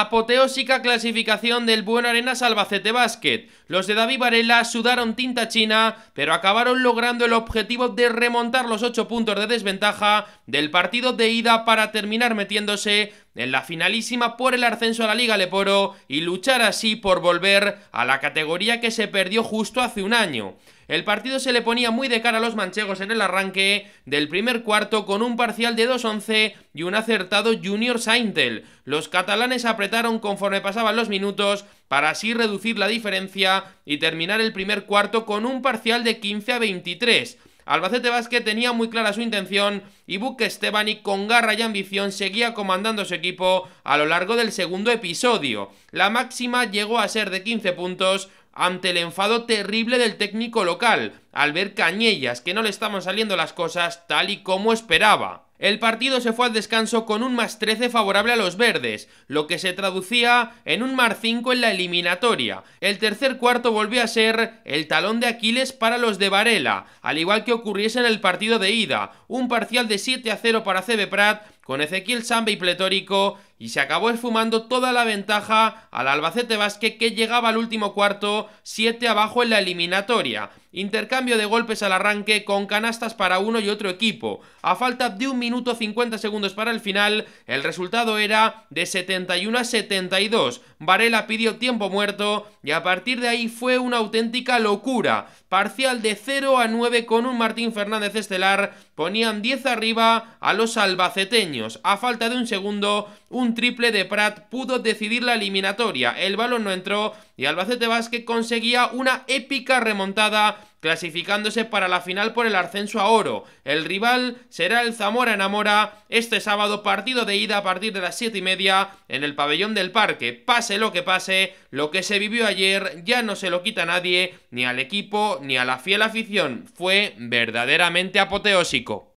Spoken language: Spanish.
Apoteósica clasificación del Buen Arenas Albacete Basket. Los de David Varela sudaron tinta china, pero acabaron logrando el objetivo de remontar los 8 puntos de desventaja del partido de ida para terminar metiéndose en la finalísima por el ascenso a la Liga Leporo y luchar así por volver a la categoría que se perdió justo hace un año. El partido se le ponía muy de cara a los manchegos en el arranque del primer cuarto con un parcial de 2-11 y un acertado Junior Saintel. Los catalanes apretaron conforme pasaban los minutos para así reducir la diferencia y terminar el primer cuarto con un parcial de 15 a 23. Albacete Vázquez tenía muy clara su intención y Buque y con garra y ambición seguía comandando su equipo a lo largo del segundo episodio. La máxima llegó a ser de 15 puntos ante el enfado terrible del técnico local. ...al ver Cañellas, que no le estaban saliendo las cosas tal y como esperaba. El partido se fue al descanso con un más 13 favorable a los verdes, lo que se traducía en un más 5 en la eliminatoria. El tercer cuarto volvió a ser el talón de Aquiles para los de Varela, al igual que ocurriese en el partido de ida, un parcial de 7 a 0 para CB Prat con Ezequiel Samba y Pletórico y se acabó esfumando toda la ventaja al Albacete Vázquez que llegaba al último cuarto 7 abajo en la eliminatoria. Intercambio de golpes al arranque con canastas para uno y otro equipo. A falta de un minuto 50 segundos para el final, el resultado era de 71 a 72. Varela pidió tiempo muerto y a partir de ahí fue una auténtica locura. Parcial de 0 a 9 con un Martín Fernández estelar. Ponían 10 arriba a los albaceteños. A falta de un segundo, un triple de Pratt pudo decidir la eliminatoria. El balón no entró y Albacete Vázquez conseguía una épica remontada clasificándose para la final por el ascenso a oro. El rival será el Zamora Enamora este sábado, partido de ida a partir de las 7 y media en el pabellón del parque. Pase lo que pase, lo que se vivió ayer ya no se lo quita nadie, ni al equipo, ni a la fiel afición. Fue verdaderamente apoteósico.